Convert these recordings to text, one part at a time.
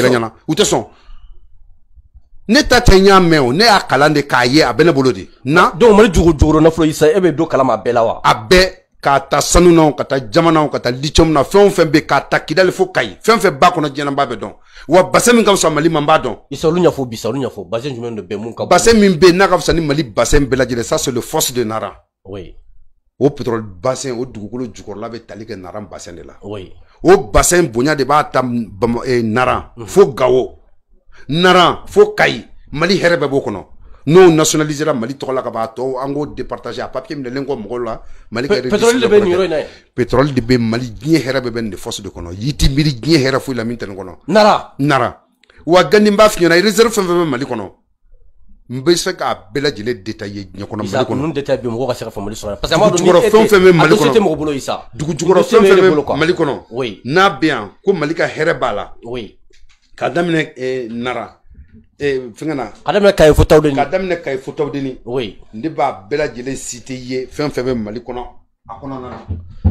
yɛrɛ ɲɛna u tɛ sɔn ne ta tɛ n y'a mɛn o ne y'a kalan de k'a ye a bɛ ne bolo de na donc mali jogo jogoro nafolo yi sa e bɛ don kalama a bɛɛ la wa a bɛɛ k'a ta sanu na ka taa jamanaw ka taa litiyɔmu na fɛn o fɛn bɛ k'a ta kidali fo kayi fɛn o fɛn b'a kɔnɔ diɲɛ na n b'a bɛɛ dɔn wa basɛn min ka fisa mali ma n b'a dɔn. isa olu ɲɛfɔ bisa olu ɲɛfɔ basɛn jumɛn de bɛ mun ka bon. basɛn min bɛ yen n'a ka fisa ni mali basɛn bɛɛ lajɛlen ça c'est le force de nara. oui. o pétrole basɛn o dugukolo jukɔrɔla bɛ tali kɛ nara basɛn de la. oui. o bassin bonya de b'a ta eh, nara fo gawo nara fo Kai, mali Herbe Bokono. n'o nationalisera mali tɔgɔ la de b'a tɔ an de départager a papier minɛlen mali pétrole de bɛ nin yɔrɔ de bɛ mali Gni Herbe de force de kono. Yiti ti Gni diɲɛ la nara nara wa gani n b'a f'i réserve mali Kono n bɛ détaillé k'a bɛɛ lajɛlen détailler parce que moi fɛn o fɛn bɛ Mali kɔnɔ bolo Isa oui n'a comme malika ko Mali ka oui k'a daminɛ eh, Nara fɛngɛ na ka daminɛ Kayi fo Tawudeni ka daminɛ Kayi oui Ndiba b'a cité i fait fɛn Mali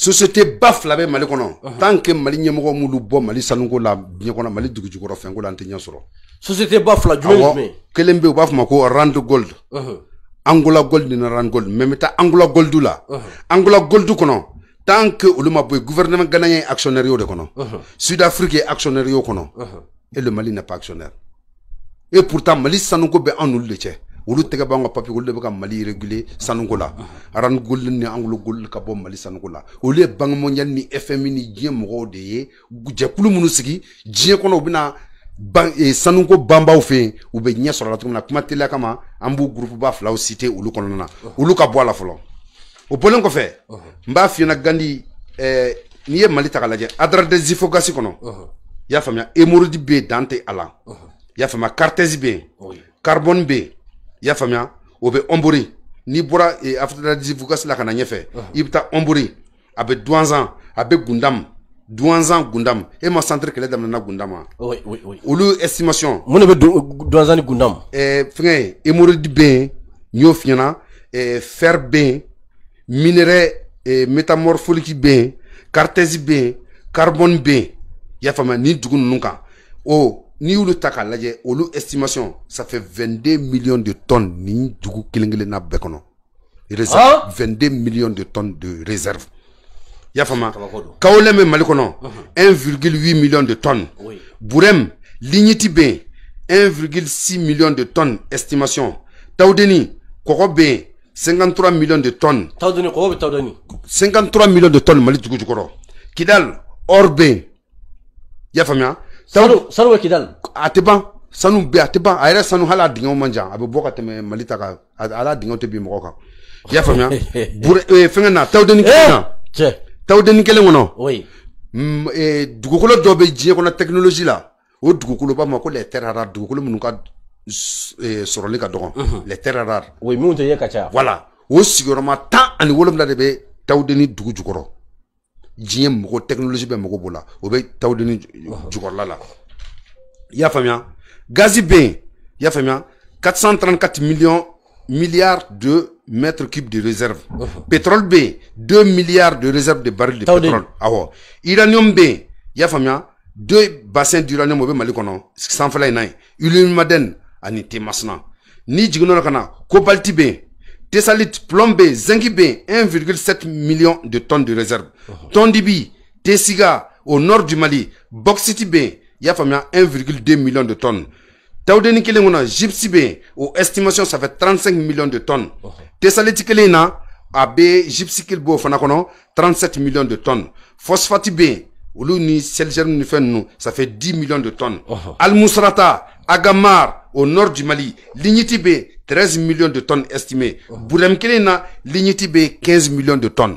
société Bafle la même mali uh-huh. tant que mali ɲɛmɔgɔ m'olu bɔ mali sanuko la diɲɛ kɔnɔ mali dugujukɔrɔ ko la société Bafle la jumɛn jumɛn kelen ma rand gold uh-huh. angola gold ni rand gold mais n angola gold la uh-huh. angola gold tant que le ma boy gouvernement ghanéen actionnaire y'o de sud afrique est actionnaire y'o kɔnɔ et le mali n'est pas actionnaire et pourtant mali sanuko bɛ ben, le n'olu de olu tɛgɛ b'an ka papiye olu de bɛ ka mali regule sanuko la aran golden ni anglo gold ka bɔ mali sanuko la olu ye bange mondial ni fmi ni diɲɛ mɔgɔw de ye jɛkulu minnu sigi diɲɛ kɔnɔ u bɛna ban eh, sanuko banbaw fɛ yen u bɛ ɲɛ sɔrɔ la cogo min na kuma teliya kama an b'u gurupuba filaw cite olu kɔnɔna na olu ka bɔ a la fɔlɔ o bɔlen kɔfɛ n b'a f'i ɲɛna gandi eh, n'i ye mali ta k'a lajɛ adradezifogasi kɔnɔ i y'a faamuya emorodi bɛ yen dan tɛ a la i y'a faamuya kartɛzi bɛ yen karibɔni bɛ yen Yafamia, y'a faamuya o bɛ ɔnbori n'i bɔra afitadizivukasi la ka la ɲɛfɛ i bɛ taa ɔnbori a gundam. duwanzan a Gundam, e ma centre olu estimation oui oui, ou duwanzan ni gundamu ɛɛ Gundam, ye hémorroïde e yen fer be, minerai ɛɛ métamorpholique bɛ cartésien cartèse carbone bɛ y'a famia ni dugu nuka n'i Taka la k'a ou estimation ça fait 22 millions de tonnes ni du coup kilingle na 22 hein? millions de tonnes de réserve Yafama. y'a fama 1,8 million de tonnes Bourem ligniti b 1,6 million de tonnes estimation tawudeni korobe, 53 millions de tonnes korobe, 53 millions de tonnes mali kidal Orbe. Yafamia. sanu sanu bɛ kidali a tɛ ban sanu bɛ a tɛ ban a yɛrɛ sanu hali a dingɛw man jan a bɛ bɔ ka tɛmɛ mali ta kan hali a dingɛw tɛ bin mɔgɔ kan i y'a faamuya bure ee, fɛngɛ na tawudeni kelen eh, na cɛ tawudeni kelen kɔnɔ mm, ee, dugukolo dɔ bɛ diɲɛ kɔnɔ tekinoloji la o dugukolo b'a ma ko lɛtɛrara dugukolo minnu ka ee, sɔrɔli ka dɔgɔn lɛtɛrara o ye minnu tɛ ye ka caya wala o sigiyɔrɔma tan ani wolonwula de bɛ tawudeni dugu jukɔrɔ diɲɛ mɔgɔ technologie bɛ mɔgɔ b'o la o bɛ jukɔrɔla la i y'a famia gazi bɛ yen i y'a faamuya 434 millions milliards de mètres cubes de réserve pétrole b 2 milliards de réserve de barils de pétrole awɔ uranium bɛ y'a famia deux bassins d'uranium o bɛ mali kɔnɔ sanfɛla in na yen ulumaden ani temasina n'i jiginn'o la ka na kobalti Tessalit, Plombé, Zengibé, 1,7 million de tonnes de réserve. Oh. Tondibi, Tessiga, au nord du Mali, B, Yafamia, 1,2 million de tonnes. Taoudeni Gypsy B, aux estimations, ça fait 35 millions de tonnes. Oh. Kelena, Abe, Gypsy Fanakono, 37 millions de tonnes. Phosphatibé, Oulouni, ça fait 10 millions de tonnes. Almousrata, oh. al Agamar, au nord du Mali, Lignitibé, 13 millions de tonnes estimées. pour Kelen l'ignité 15 millions de tonnes.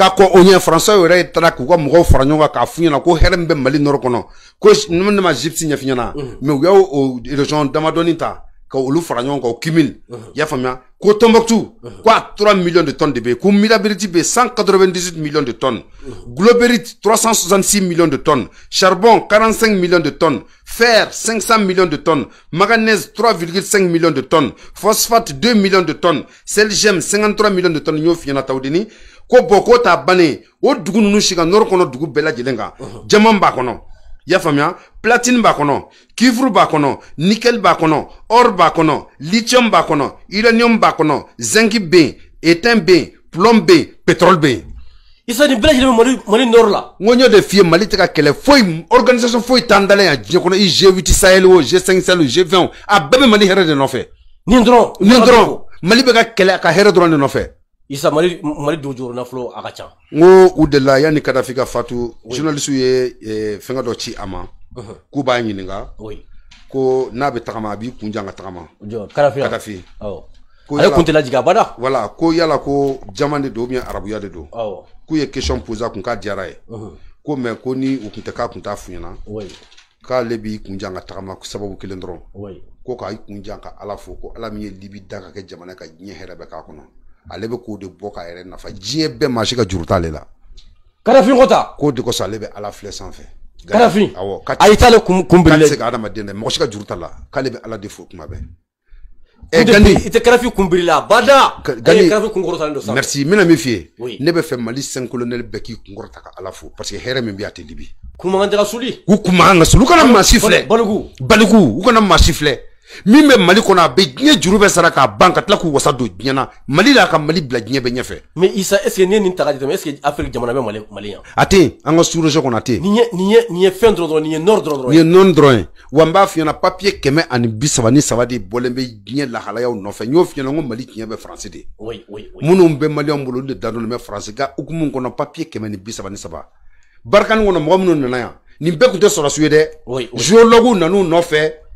kako onye fransa en tala kukwa mwa ufranyo wa kafunye na kwa hele mbe mali noro kono kwa nime nima jipsi nye finyona mewe mhm. o ilojon damadoni ta kwa ulu ufranyo kwa ukimil mhm. ya famya kwa tombaktu mhm. kwa 3 milyon de ton debe kwa milabiriti be 198 millions de ton globerit 366 millions de ton charbon 45 millions de ton fer 500 millions de ton maganez 3,5 millions de ton phosphate 2 millions de tonnes. sel gem 53 milyon de ton nyo finyona ta udini ko bɔn ko t'a bannen o dugu nunu si ka nɔrɔ kɔnɔ dugu bɛɛ lajɛlen jaman b'a kɔnɔ i y'a faamuya platine b'a kɔnɔ kivre b'a kɔnɔ nikɛli b'a kɔnɔ or b'a kɔnɔ lithium b'a kɔnɔ uranium b'a kɔnɔ zinc bɛ yen etain plomb bɛ pétrole bɛ isa nin bɛɛ lajɛlen mali mali nɔrɔ la. n de f'i mali tɛ ka kɛlɛ foyi organisation foyi t'an dalen yan diɲɛ kɔnɔ 8 Sahel o G5 Sahel o G20 o mali hɛrɛ de nɔfɛ. nin dɔrɔn. nin dɔrɔn mali bɛ ka kɛlɛ ka hɛrɛ de nɔfɛ isa mali mali dugujukɔrɔ nafolo a ka ca n ko u delila yanni kadafi ka fatu journaliste ye e, eh, fenga do ci ama. uh -huh. k'u b'a Oui. ko n'a be tama bɛ tagama a b'i kunjan ka tagama kadafi oh. Ko ale kun tɛ lajigi bada. Voilà, ko yala ko jama de bien arabu ya de do. oh. k'u ye question pose a kun k'a diara ye uh -huh. ko me ko ni u kun tɛ k'a kun t'a f'u Ka le b'i kunjan tama ku sababu kelen Oui. ko k'a kunjan ka ala fo ko ala mi ye libi da ka kɛ jamana ka diɲɛ hɛrɛ bɛɛ k'a kɔnɔ ale bɛ k'o de bɔ k'a yɛrɛ nafa diɲɛ bɛɛ maa si ka juru t'ale la karafin ko k'o de ala filɛ sanfɛ karafin awɔ a y'i t'ale kun se ka la k'ale bɛ ala de fo kuma bɛɛ eh, ɛ gani bada eh, Gani karafi kun merci n bɛna min f'i ye ne bɛ fɛ cinq colonel beki k'i kun ka ala fo parce que hɛrɛ min bɛ libi kumakan tɛ ka suli u kumakan ka suli u kana maa si filɛ baliku baliku kana si min bɛ mali kɔnɔ be bɛ diɲɛ juru bɛ sara k'a ban ka tila k'u wasa don diɲɛ na mali la ka mali bila diɲɛ bɛ ɲɛfɛ mais isa est ce que ni ye nin ta ka jateminɛ est ce que afrique jamana bɛ mali mali yan a tɛ yen an ka sous région kɔnɔ a tɛ yen nin ye nin ye nin ye fɛn dɔrɔn dɔrɔn nin ye nord dɔrɔn dɔrɔn papier kɛmɛ ani bi saba ni saba de bɔlen bɛ diɲɛ lahalayaw nɔfɛ n y'o f'i ɲɛna n ko mali tiɲɛ be faransi de oui oui oui minnu bɛ maliyɛnw bolo olu de dadɔnnen bɛ faransi ka hukumu kɔnɔ papier kɛmɛ ni bi saba ni saba barikani kɔnɔ mɔgɔ minnu nana yan nin bɛɛ tun de sɔrɔsiw ye dɛ géologues nan'u nɔfɛ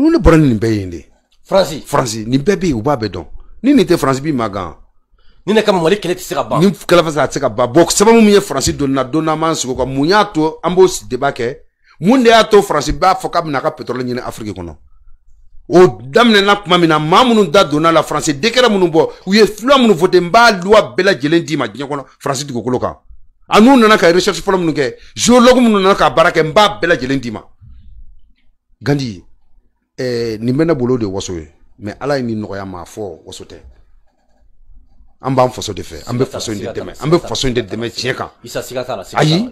n'u ne bɔra ni nin bɛɛ ye de faransi faransi nin bɛɛ bɛ yen u b'a bɛɛ dɔn ni nin tɛ faransi bi ma gan ni ne kama mali kɛlɛ tɛ se ka ban ni kalafasa tɛ se ka ban bɔn sababu min ye faransi donna don n'an m'an sigi o kan mun y'a to an b'o deba kɛ mun de y'a to faransi b'a fɔ k'a bɛna a ka pétrole ɲini afiriki kɔnɔ o daminɛna tuma min na maa minnu da donna la faransi dekɛrɛ minnu bɔ u ye fila minnu fɔ ten n b'a luwa bɛɛ lajɛlen d'i ma diɲɛ kɔnɔ faransi dugukolo kan a n'u nana ka recherche fɔlɔ minnu kɛ géologue minnu nana ka baara kɛ n b'a bɛɛ lajɛlen d'i ma gandi eh, nin bɛ ne bolo de waso ye mɛ ala ye ni nɔgɔya ma fɔ waso tɛ an b'an faso de fɛ an bɛ faso de dɛmɛ an bɛ faso de dɛmɛ tiɲɛ kan ayi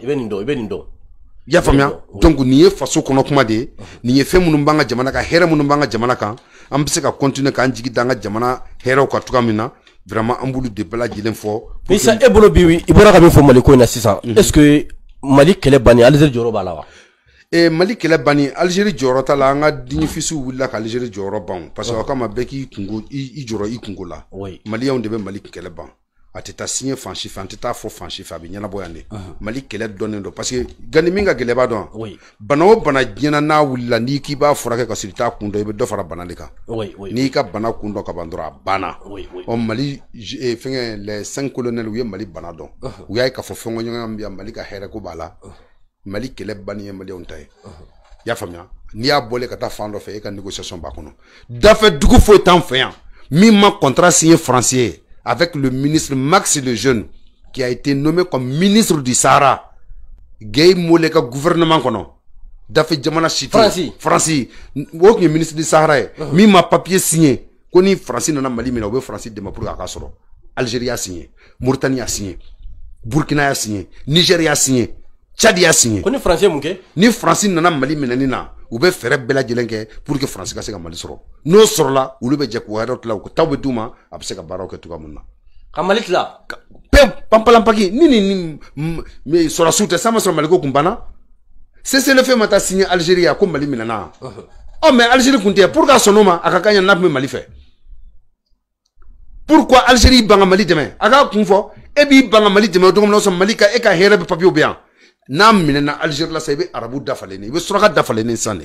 i y'a faamuya donc nin ye faso kɔnɔ kuma de ye nin ye fɛn minnu b'an ka jamana kan hɛrɛ minnu b'an ka jamana kan an bɛ se ka continuer k'an jigi da an ka jamana hɛrɛw kan cogoya min na vraiment an b'olu de bɛɛ lajɛlen fɔ. Isa e bolo bi i bɔra ka min fɔ Mali ko in na sisan est ce que Mali kɛlɛ banni Alizeri jɔyɔrɔ b'a la wa e, mali kɛlɛ bani alizeri jɔyɔrɔ ta la an ka diɲɛfisiw wulila ka alizeri jɔyɔrɔ ban parce que a kama bɛɛ k'i kungo i jɔrɔ i kungo la maliyanw de bɛ mali kɛlɛ ban a tɛ taa siɲɛ fan si fɛ an tɛ taa fɔ fan si fɛ a bɛ ɲɛnabɔ yan de mali kɛlɛ dɔnnen don parce que gani min ka gɛlɛ b'a dɔn bana o bana diɲɛna n'a wulila n'i k'i b'a furakɛ ka sɔrɔ i t'a kun dɔn i bɛ dɔ fara bana de kan n'i ka bana kun dɔn ka ban dɔrɔn a banna ɔ mali eh, fɛngɛ les cinq colonels u ye mali bana dɔn u y'a ye k'a fɔ fɛnkɔɲɔgɔnya min bɛ yan mali ka hɛrɛ ko b'a la mali kɛlɛ banni Mali, maliyɛnw ta y a y'a faamuya n'i y'a bɔlen ka ta fan dɔ fɛ e ka négociation b'a kɔnɔ dafɛ dugu foyi t'an fɛ yan min ma contrat signé faransi avec le ministre Max Lejeune qui a été nommé comme ministre du Sahara Gaye Mole ka gouvernement kɔnɔ dafɛ jamana si tɛ faransi o tun ye ministre du Sahara ye ma papier signé ko ni faransi nana mali minɛ u bɛ de ma pour que a ka sɔrɔ algérie a signé mauritanie a signé burkina a signé Nigeria a signé cadi y'a signé ko ni faransi ye mun kɛ ni faransi nana mali minɛni na u bɛ fɛɛrɛ bɛɛ lajɛlen kɛ pour que faransi ka se ka mali sɔrɔ n'o sɔrɔla olu bɛ jɛ k'u yɛrɛ tila u ka taw bɛ d'u ma a bɛ se ka baaraw kɛ cogoya mun na ka mali tila pewu panpalanpaki ni ni ni sɔrɔsiw tɛ sama sɔrɔ maliko kun banna CCLF ma taa signé Algérie ko mali minɛna ɔ mais Algérie kun tɛ pour que a sɔnn'o ma a ka kan ya n'a tun bɛ mali fɛ pourquoi Algérie ban ka mali dɛmɛ a k'a kun fɔ e b'i ban ka mali dɛmɛ o don min na o sɔrɔ mali ka e ka hɛrɛ bɛ papiyew bɛ yan n'a minɛna Algérie la sebe arabu dafalen i bɛ suraka dafalen san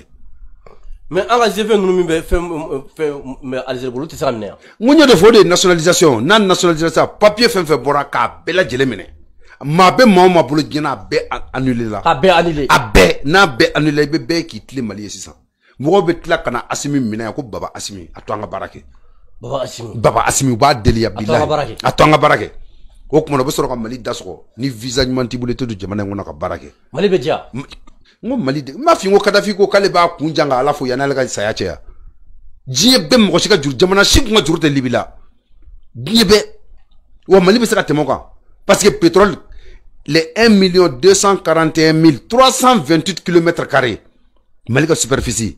mais an ka GFM nous min bɛ Algérie de fɔ nationalisation Nan nationalisation papier fɛn fɛn bɔra bela Ma be minɛ maa be maa la. a be annulé. a be n'a be annulé be be qui k'i Mali ici ça. na Asimi mina ko Baba Asimi a barake. Baba Asimi. Baba Asimi u b'a deli yan Barake. a barake. Ok mona u bɛ sɔrɔ ka ni visa ɲuman t'i bolo i tɛ don jamana in kɔnɔ ka baara kɛ mali bɛ kadafi ko k'ale b'a kun jan ka ala fo yan'ale ka juru jamana si kun juru tɛ libi la diɲɛ bɛɛ wa parce que pétrole les 1 241 328 kilomètres carrés mali superficie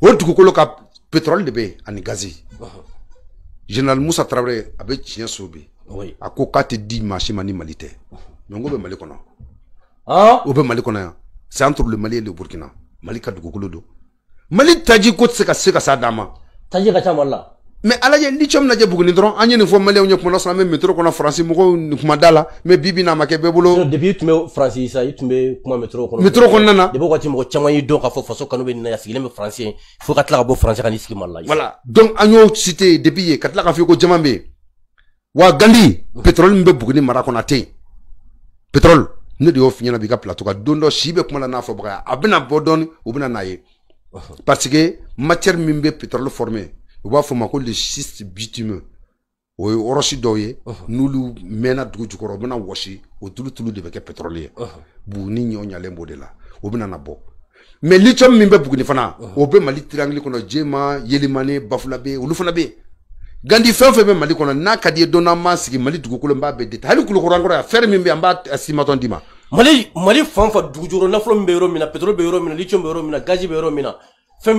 o dugukolo ka pétrole de bɛ ani gazi général musa tarawele a bɛ tiɲɛ so bi a ko k'a tɛ di maa si ma ni mali tɛ mɛ n ko bɛ mali kɔnɔ o bɛ mali kɔnɔ yan c'est entre le mali et le burkina mali ka dugukolo don mali taji ko tɛ se ka se ka s'a dan ma taji ka ca mali la mais ala ye lithium lajɛ buguni dɔrɔn an ye nin fɔ maliyɛnw ye kuma dɔ sɔrɔ an bɛ métro kɔnɔ faransi mɔgɔw kuma da la mais bi bi in na a ma kɛ bɛɛ bolo. depuis i tun bɛ faransi sisan i tun bɛ kuma métro kɔnɔ. métro kɔnɔna na. depuis o waati mɔgɔ caman y'i dɔn k'a fɔ faso kanu bɛ nin na a sigilen bɛ faransi ye fo ka tila ka bɔ faransi ka n'i sigi mali la. voilà donc an y'o cité depuis yen ka tila k'a fɔ ko jama bɛ yen wa gandi pétrole min bɛ buguni mara kɔnɔ a tɛ yen pétrole ne de y'o f'i ɲɛna bi ka plateau kan don dɔ si bɛ kuma la n'a fɔbaga ye a bɛna bɔ dɔɔni u bɛna n'a ye parce que matière min bɛ pétrole former u b'a fɔ ma ko le schiste bitumeux o ye ɔrɔsi dɔw ye n'olu mɛnna dugu jukɔrɔ u bɛna wɔsi o tulu tulu de bɛ kɛ pétrole ye bu ni ɲɔ ɲalen b'o de la o bɛna na bɔ mais lithium min bɛ buguni fana o bɛ mali triangle kɔnɔ jema yelimane bafula bɛ yen olu fana bɛ yen gandi fɛn fɛn bɛ mali kɔnɔ n'a ka di ye don n'an m'an sigi mali dugukolo n b'a bɛɛ deta hali kulukɔrɔ an kɔrɔ yan fɛrɛ min bɛ yan b'a simatɔn d'i ma. mali mali fan fan dugujukɔrɔ nafolo min bɛ yɔrɔ min na pétrole bɛ yɔrɔ min na lithium bɛ yɔrɔ min na gazi bɛ yɔrɔ min na fɛn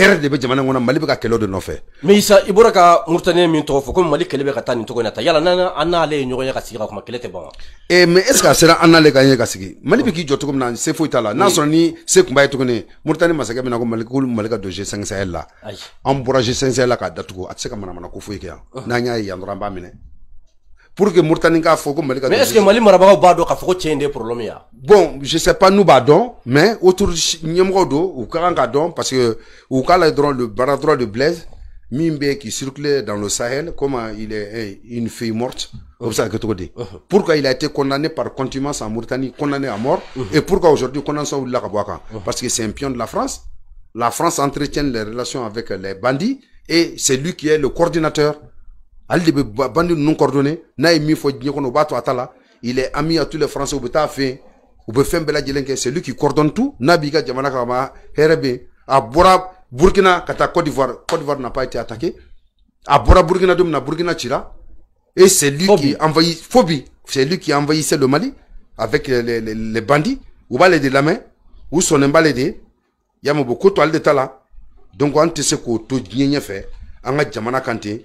hɛrɛ de bɛ jamana kɔnɔ mali bɛ ka kɛlɛ de nɔfɛ mɛ i bɔra ka murutaniya min tɔgɔ fɔ komi mali kɛlɛ bɛ ka taa nin tɔgɔ na ta yala n'an an n'ale ye ɲɔgɔn ye ka sigi ka kuma kɛlɛ tɛ ban wa ee eh, mɛ est ce que sera an n'ale ka ɲɛ ka sigi mali bɛ k'i jɔ cogo min na se foyi t'a la n'a sɔrɔ ni se kun ye tuguni murutani masakɛ bɛna ko mali mali ka don g5 sahɛl la an bɔra g5 sahɛl la k'a datugu a tɛ se ka manamana ko foyi kɛ yan n'an y'a ye yan dɔrɔn an b'a minɛ pour que Mourtani k'a fɔ mais est-ce que Mali marabagaw b'a a k'a fɔ de bon je ne sais pas nous, Badon, mais autour de ou ou ka parce que ou k'a le bras de Blaise Mimbe qui circule dans le Sahel comme il est hein, une fille morte oh. oh. pourquoi il a été condamné par contumace en Mauritanie condamné à mort oh. et pourquoi aujourd'hui on wulila condamné parce que c'est un pion de la France la France entretient les relations avec les bandits et c'est lui qui est le coordinateur ale de non bandi ninnu coordonner n'a ye min fɔ diɲɛ kɔnɔ o il est ami à tous les français au bɛ taa Au u bɛ fɛn bɛɛ c'est lui qui coordonne tout n'a b'i jamana kan ma hɛrɛ bɛ yen burkina kata côte d'ivoire côte d'ivoire n'a pas été attaqué À bɔra burkina don na burkina chira. et c'est lui qui envahit Fobi c'est lui qui envahissait le Mali avec les, les, les, les bandits u b'ale de lamɛn u sɔnnen b'ale de Yamo beaucoup toile de tala. donc an tɛ se k'o to diɲɛ ɲɛfɛ an ka jamana kante.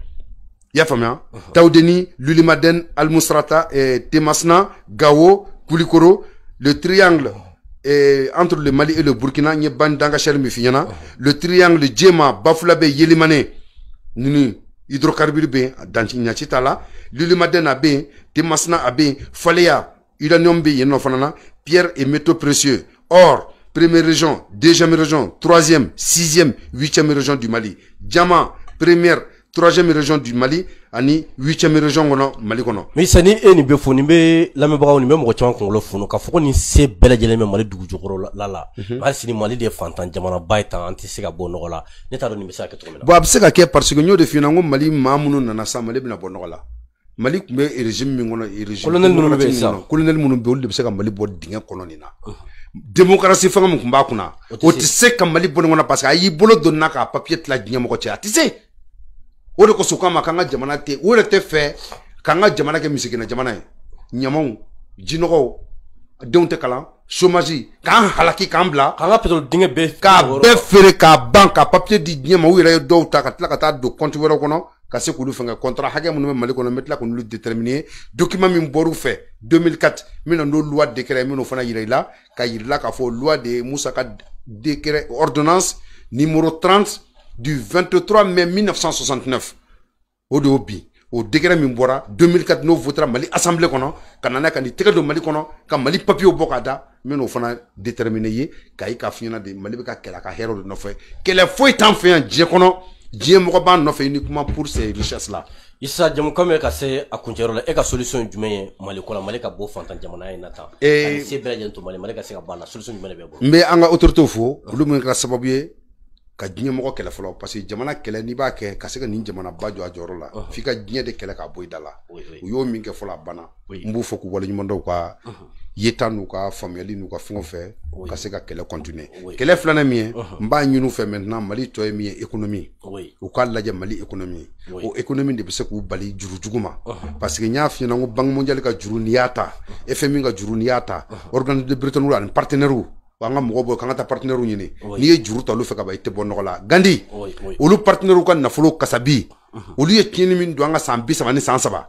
Y'a famille hein? al Lulimaden et Temasna Gao, Kulikoro le triangle entre le Mali et le Burkina n ye le triangle Djema Bafulabe Yelimane ninnu hydrocarbures bien, dans Danti Ɲaci Lulimaden a bien, Temasna a bien, uranium pierre et métaux précieux or première région deuxième région troisième sixième huitième région du Mali Diamant, première troisième région du Mali ani huitième région kɔnɔ mhm. Mali Mais Misa ni e nin ni be la bɛ lamɛnbagaw nin bɛ mɔgɔ caman kunkolo funu k'a foko ni nin se bɛɛ lajɛlen bɛ Mali dugu jukɔrɔ la la si ni Mali de ye fantan jamana ye tan an tɛ se ka bɔ nɔgɔ la ne t'a ka na. ka parce que n ah, de f'i ɲɛna Mali mamuno na na sisan Mali bɛna la. Mali tun régime min kɔnɔ régime colonel minnu bɛ sisan colonel minnu bɛ olu de bɛ se ka Mali bo dinga kɔnɔ na. démocratie fɛngɛ min tun b'a kunna o se ka Mali bɔ parce que a y'i bolo donni na papier tila diɲɛ mɔgɔ cɛ a o ko kosɔn k'a ma k'an ka jamana tɛ o yɛrɛ tɛ fɛ k'an ka jamana kɛ jamana ye ɲamaw jinɔgɔw denw k'an halaki Kambla, bila k'an ka pétrole dingɛ k'a be feere k'a ban papier di Nyama ma u yɛrɛ ye ta ka tila ka taa don compte wɛrɛw kɔnɔ ka se k'olu contrat hakɛ minnu bɛ mali no n bɛ tila k'olu document mi bɔr'u fɛ 2004 mino n'o loi décret Mino fana yire la ka yira la k'a fɔ loi de Musaka décret ordonnance numéro 30 du 23 mai 1969 Odobi, de y'o bin 2004 n'o votera mali assemblée kɔnɔ ka na n'a ye ka nin tɛgɛ don mali quand ka mali Papi au k'a da n bɛ fana déterminé ye k'a ye k'a f'i de mali bɛ ka kɛlɛ a ka hɛrɛw de nɔfɛ kɛlɛ foyi t'an fɛ yan diɲɛ kɔnɔ diɲɛ mɔgɔ b'an nɔfɛ uniquement pour ces richesses là. isa jamukan bɛ e ka à a et la e ka solution du ye mali ko la mali ka bɔ fantan jamana in na tan. et eh. c'est se bɛɛ lajɛlen mali mali ka ka la solution du de e mais en n bɛ an ka autorités fo olu minnu kɛra ka diɲɛ mɔgɔ kɛlɛ fɔlɔ parce que jamana kɛlɛ n'i b'a kɛ ka se ka nin jamanaba jɔ a jɔyɔrɔ la f'i ka diɲɛ de kɛlɛ k'a bɔ i da la u y'o min kɛ fɔlɔ a banna n b'u fɔ k'u waleɲuman waleɲumandɔw ka yeta n'u ka faamuyali n'u ka fɛnw fɛ ka se ka kɛlɛ kɔntine kɛlɛ filanɛ min ye n b'a ɲini fɛ maintenant mali tɔ ye min ye ekonomi u k'a lajɛ mali ekonomi o ekonomi de be se k'u bali juru jugu ma parce que n y'a fiɲɛna ko banki mondiali ka juru n'i y'a ta efe min ka juru n'i y'a ta organisme de britanniw ani partenɛrɛw wa an ka mɔgɔ bɔ k'an ka taa partenaires ɲini n'i ye juru ta olu fɛ ka ban i tɛ bɔ nɔgɔ la gandi olu partenaires ka nafolo kasabi olu ye tiɲɛni min don an ka san bi saba ni san saba